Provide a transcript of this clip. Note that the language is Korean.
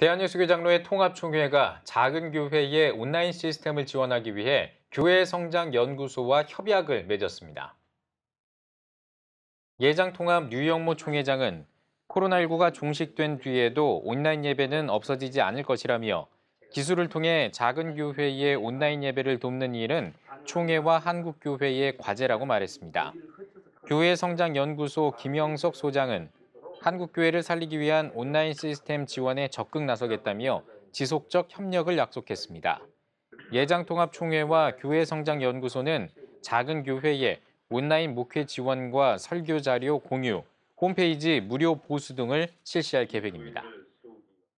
대한예수교 장로의 통합총회가 작은 교회의 온라인 시스템을 지원하기 위해 교회 성장 연구소와 협약을 맺었습니다. 예장 통합 류영모 총회장은 코로나19가 종식된 뒤에도 온라인 예배는 없어지지 않을 것이라며 기술을 통해 작은 교회의 온라인 예배를 돕는 일은 총회와 한국교회의 과제라고 말했습니다. 교회 성장연구소 김영석 소장은 한국교회를 살리기 위한 온라인 시스템 지원에 적극 나서겠다며 지속적 협력을 약속했습니다. 예장통합총회와 교회성장연구소는 작은 교회에 온라인 목회 지원과 설교 자료 공유, 홈페이지 무료 보수 등을 실시할 계획입니다.